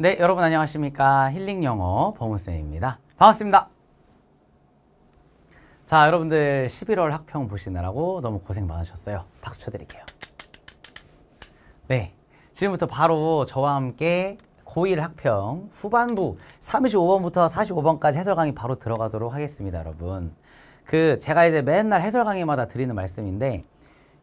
네, 여러분 안녕하십니까? 힐링 영어 범우쌤입니다. 반갑습니다. 자, 여러분들 11월 학평 보시느라고 너무 고생 많으셨어요. 박수 쳐드릴게요. 네, 지금부터 바로 저와 함께 고1 학평 후반부 35번부터 45번까지 해설 강의 바로 들어가도록 하겠습니다, 여러분. 그 제가 이제 맨날 해설 강의마다 드리는 말씀인데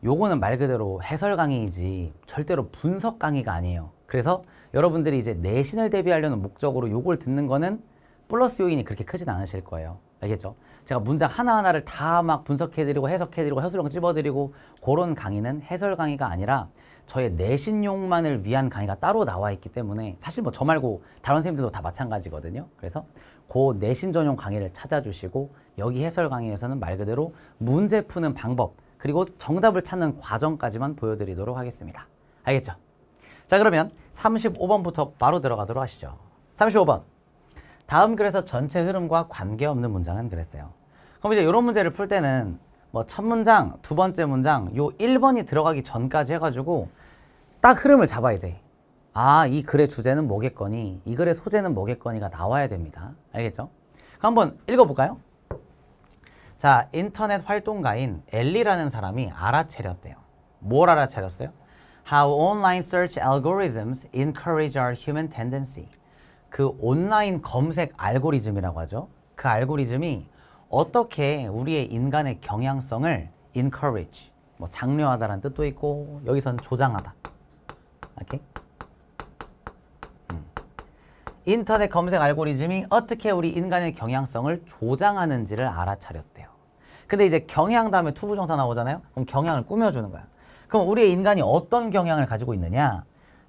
요거는 말 그대로 해설 강의이지 절대로 분석 강의가 아니에요. 그래서 여러분들이 이제 내신을 대비하려는 목적으로 요걸 듣는 거는 플러스 요인이 그렇게 크진 않으실 거예요. 알겠죠? 제가 문장 하나하나를 다 막 분석해드리고 해석해드리고 해설렁 찝어드리고 그런 강의는 해설 강의가 아니라 저의 내신용만을 위한 강의가 따로 나와 있기 때문에 사실 뭐 저 말고 다른 선생님들도 다 마찬가지거든요. 그래서 그 내신 전용 강의를 찾아주시고 여기 해설 강의에서는 말 그대로 문제 푸는 방법 그리고 정답을 찾는 과정까지만 보여드리도록 하겠습니다. 알겠죠? 자 그러면 35번부터 바로 들어가도록 하시죠. 35번. 다음 글에서 전체 흐름과 관계없는 문장은 그랬어요. 그럼 이제 이런 문제를 풀 때는 뭐 첫 문장, 두 번째 문장 요 1번이 들어가기 전까지 해가지고 딱 흐름을 잡아야 돼. 아, 이 글의 주제는 뭐겠거니, 이 글의 소재는 뭐겠거니가 나와야 됩니다. 알겠죠? 한번 읽어볼까요? 자, 인터넷 활동가인 엘리라는 사람이 알아차렸대요. 뭘 알아차렸어요? How online search algorithms encourage our human tendency. 그 온라인 검색 알고리즘이라고 하죠. 그 알고리즘이 어떻게 우리의 인간의 경향성을 encourage, 뭐 장려하다라는 뜻도 있고 여기선 조장하다. 오케이? 음. 인터넷 검색 알고리즘이 어떻게 우리 인간의 경향성을 조장하는지를 알아차렸대요. 근데 이제 경향 다음에 투부정사 나오잖아요. 그럼 경향을 꾸며주는 거야. 그럼 우리의 인간이 어떤 경향을 가지고 있느냐?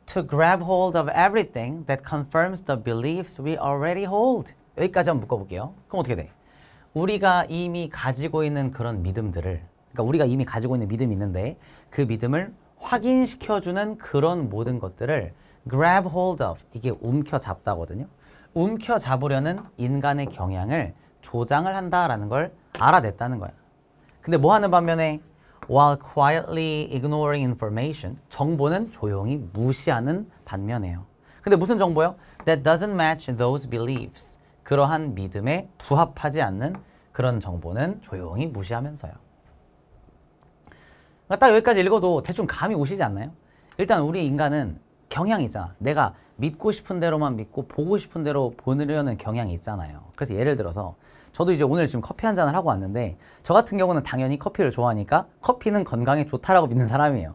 To grab hold of everything that confirms the beliefs we already hold. 여기까지 한번 묶어볼게요. 그럼 어떻게 돼? 우리가 이미 가지고 있는 그런 믿음들을 그러니까 우리가 이미 가지고 있는 믿음이 있는데 그 믿음을 확인시켜주는 그런 모든 것들을 grab hold of 이게 움켜잡다거든요. 움켜잡으려는 인간의 경향을 조장을 한다라는 걸 알아냈다는 거야. 근데 뭐 하는 반면에 while quietly ignoring information. 정보는 조용히 무시하는 반면에요. 근데 무슨 정보요? That doesn't match those beliefs. 그러한 믿음에 부합하지 않는 그런 정보는 조용히 무시하면서요. 그러니까 딱 여기까지 읽어도 대충 감이 오시지 않나요? 일단 우리 인간은 경향이 있잖아. 내가 믿고 싶은 대로만 믿고 보고 싶은 대로 보내려는 경향이 있잖아요. 그래서 예를 들어서 저도 이제 오늘 지금 커피 한 잔을 하고 왔는데 저 같은 경우는 당연히 커피를 좋아하니까 커피는 건강에 좋다라고 믿는 사람이에요.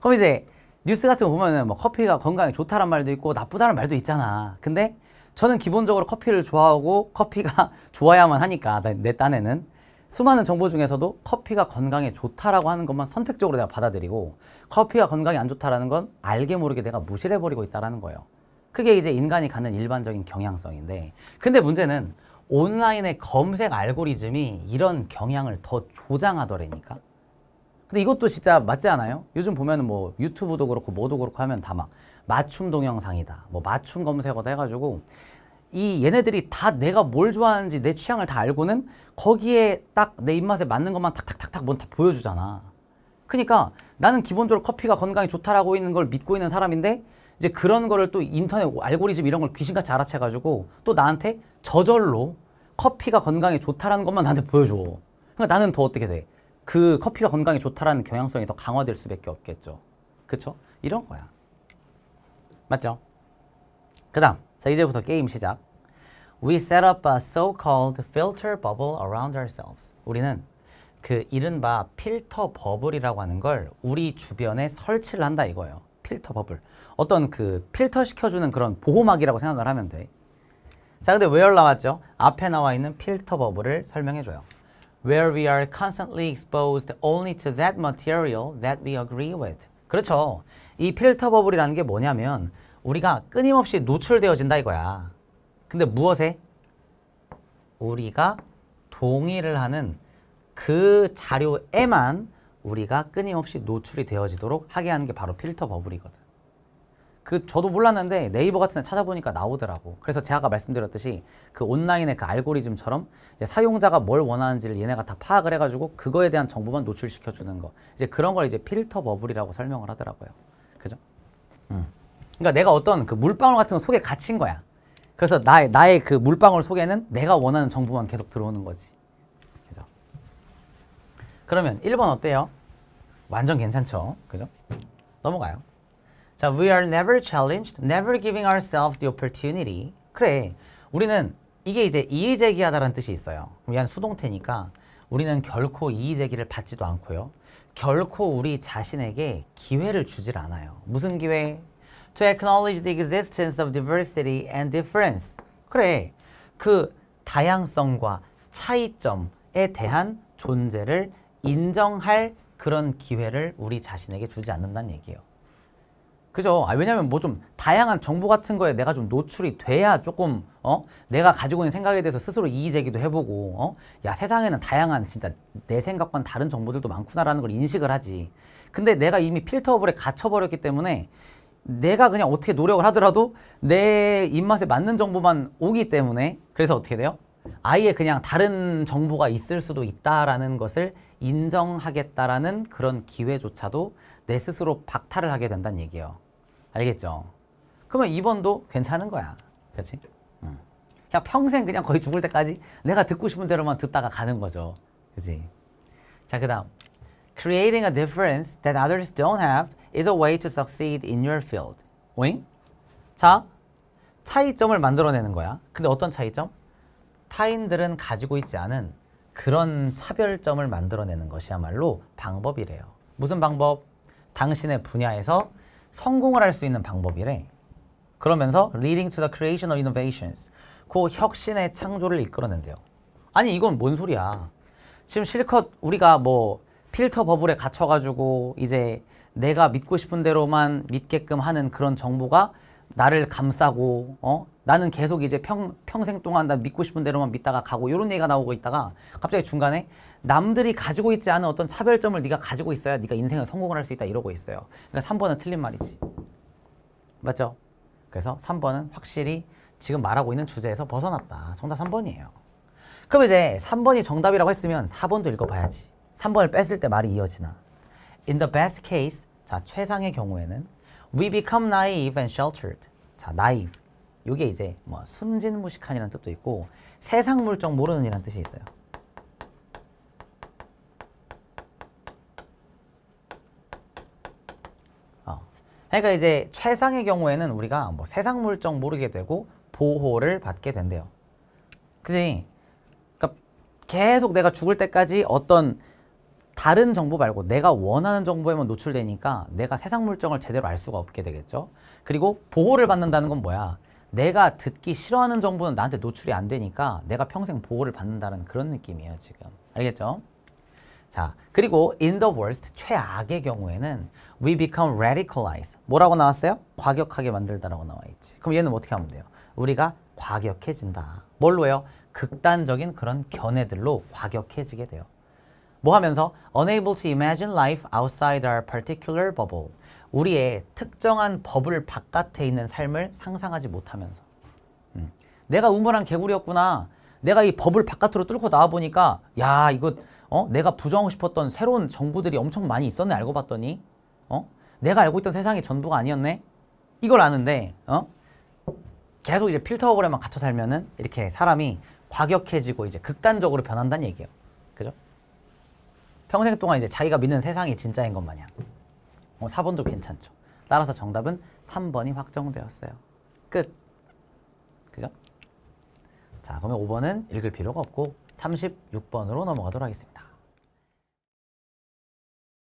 그럼 이제 뉴스 같은 거 보면은 뭐 커피가 건강에 좋다란 말도 있고 나쁘다는 말도 있잖아. 근데 저는 기본적으로 커피를 좋아하고 커피가 좋아야만 하니까 내 딴에는 수많은 정보 중에서도 커피가 건강에 좋다라고 하는 것만 선택적으로 내가 받아들이고 커피가 건강에 안 좋다라는 건 알게 모르게 내가 무시해버리고 있다라는 거예요. 그게 이제 인간이 갖는 일반적인 경향성인데 근데 문제는 온라인의 검색 알고리즘이 이런 경향을 더 조장하더라니까. 근데 이것도 진짜 맞지 않아요? 요즘 보면 뭐 유튜브도 그렇고 뭐도 그렇고 하면 다 막 맞춤 동영상이다. 뭐 맞춤 검색어다 해가지고 이 얘네들이 다 내가 뭘 좋아하는지 내 취향을 다 알고는 거기에 딱 내 입맛에 맞는 것만 탁탁탁탁 뭔 다 보여주잖아. 그러니까 나는 기본적으로 커피가 건강에 좋다라고 있는 걸 믿고 있는 사람인데 이제 그런 거를 또 인터넷 알고리즘 이런 걸 귀신같이 알아채가지고 또 나한테 저절로 커피가 건강에 좋다라는 것만 나한테 보여줘. 그러니까 나는 더 어떻게 돼? 그 커피가 건강에 좋다라는 경향성이 더 강화될 수밖에 없겠죠. 그쵸? 이런 거야. 맞죠? 그 다음, 자 이제부터 게임 시작. We set up a so-called filter bubble around ourselves. 우리는 그 이른바 필터 버블이라고 하는 걸 우리 주변에 설치를 한다 이거예요. 필터 버블. 어떤 그 필터 시켜주는 그런 보호막이라고 생각을 하면 돼. 자, 근데 where 나왔죠? 앞에 나와 있는 필터 버블을 설명해줘요. Where we are constantly exposed only to that material that we agree with. 그렇죠. 이 필터 버블이라는 게 뭐냐면 우리가 끊임없이 노출되어진다 이거야. 근데 무엇에? 우리가 동의를 하는 그 자료에만 우리가 끊임없이 노출이 되어지도록 하게 하는 게 바로 필터 버블이거든. 그 저도 몰랐는데 네이버 같은 데 찾아보니까 나오더라고. 그래서 제가 아까 말씀드렸듯이 그 온라인의 그 알고리즘처럼 사용자가 뭘 원하는지를 얘네가 다 파악을 해가지고 그거에 대한 정보만 노출시켜 주는 거. 이제 그런 걸 이제 필터 버블이라고 설명을 하더라고요. 그죠? 음. 그러니까 내가 어떤 그 물방울 같은 거 속에 갇힌 거야. 그래서 나의 나의 그 물방울 속에는 내가 원하는 정보만 계속 들어오는 거지. 그죠? 그러면 1번 어때요? 완전 괜찮죠? 그죠? 넘어가요. 자, we are never challenged, never giving ourselves the opportunity. 그래, 우리는 이게 이제 이의제기하다라는 뜻이 있어요. 위한 수동태니까 우리는 결코 이의제기를 받지도 않고요. 결코 우리 자신에게 기회를 주질 않아요. 무슨 기회? To acknowledge the existence of diversity and difference. 그래, 그 다양성과 차이점에 대한 존재를 인정할 그런 기회를 우리 자신에게 주지 않는다는 얘기예요. 그죠? 아, 왜냐면 뭐 좀 다양한 정보 같은 거에 내가 좀 노출이 돼야 조금 어? 내가 가지고 있는 생각에 대해서 스스로 이의 제기도 해보고 어? 야 세상에는 다양한 진짜 내 생각과는 다른 정보들도 많구나라는 걸 인식을 하지. 근데 내가 이미 필터블에 갇혀버렸기 때문에 내가 그냥 어떻게 노력을 하더라도 내 입맛에 맞는 정보만 오기 때문에 그래서 어떻게 돼요? 아예 그냥 다른 정보가 있을 수도 있다라는 것을 인정하겠다라는 그런 기회조차도 내 스스로 박탈을 하게 된다는 얘기예요. 알겠죠? 그러면 2번도 괜찮은 거야. 그렇지? 그냥 평생 그냥 거의 죽을 때까지 내가 듣고 싶은 대로만 듣다가 가는 거죠. 그지? 자, 그 다음. Creating a difference that others don't have is a way to succeed in your field. 오잉? 자, 차이점을 만들어내는 거야. 근데 어떤 차이점? 타인들은 가지고 있지 않은 그런 차별점을 만들어내는 것이야말로 방법이래요. 무슨 방법? 당신의 분야에서 성공을 할 수 있는 방법이래. 그러면서 leading to the creation of innovations. 그 혁신의 창조를 이끌어낸대요. 아니 이건 뭔 소리야. 지금 실컷 우리가 뭐 필터 버블에 갇혀가지고 이제 내가 믿고 싶은 대로만 믿게끔 하는 그런 정보가 나를 감싸고 어? 나는 계속 이제 평, 평생 동안 나 믿고 싶은 대로만 믿다가 가고 이런 얘기가 나오고 있다가 갑자기 중간에 남들이 가지고 있지 않은 어떤 차별점을 네가 가지고 있어야 네가 인생을 성공을 할 수 있다 이러고 있어요. 그러니까 3번은 틀린 말이지. 맞죠? 그래서 3번은 확실히 지금 말하고 있는 주제에서 벗어났다. 정답 3번이에요. 그럼 이제 3번이 정답이라고 했으면 4번도 읽어봐야지. 3번을 뺐을 때 말이 이어지나. In the best case, 자 최상의 경우에는 we become naive and sheltered. 자 naive. 이게 이제 뭐 순진무식한이라는 뜻도 있고 세상 물정 모르는 이라는 뜻이 있어요. 어. 그러니까 이제 최상의 경우에는 우리가 뭐 세상 물정 모르게 되고 보호를 받게 된대요. 그지? 그러니까 계속 내가 죽을 때까지 어떤 다른 정보 말고 내가 원하는 정보에만 노출되니까 내가 세상 물정을 제대로 알 수가 없게 되겠죠. 그리고 보호를 받는다는 건 뭐야? 내가 듣기 싫어하는 정보는 나한테 노출이 안 되니까 내가 평생 보호를 받는다는 그런 느낌이에요 지금 알겠죠? 자 그리고 in the worst 최악의 경우에는 we become radicalized 뭐라고 나왔어요? 과격하게 만들다라고 나와 있지 그럼 얘는 어떻게 하면 돼요? 우리가 과격해진다 뭘로요? 극단적인 그런 견해들로 과격해지게 돼요 뭐 하면서 unable to imagine life outside our particular bubble 우리의 특정한 버블 바깥에 있는 삶을 상상하지 못하면서 음. 내가 우물한 개구리였구나 내가 이 버블 바깥으로 뚫고 나와보니까 야 이거 어? 내가 부정하고 싶었던 새로운 정보들이 엄청 많이 있었네 알고 봤더니 어? 내가 알고 있던 세상이 전부가 아니었네 이걸 아는데 어? 계속 이제 필터 오버에만 갇혀 살면은 이렇게 사람이 과격해지고 이제 극단적으로 변한다는 얘기예요 그죠? 평생 동안 이제 자기가 믿는 세상이 진짜인 것 마냥 어, 뭐 4번도 괜찮죠. 따라서 정답은 3번이 확정되었어요. 끝. 그죠? 자, 그러면 5번은 읽을 필요가 없고 36번으로 넘어가도록 하겠습니다.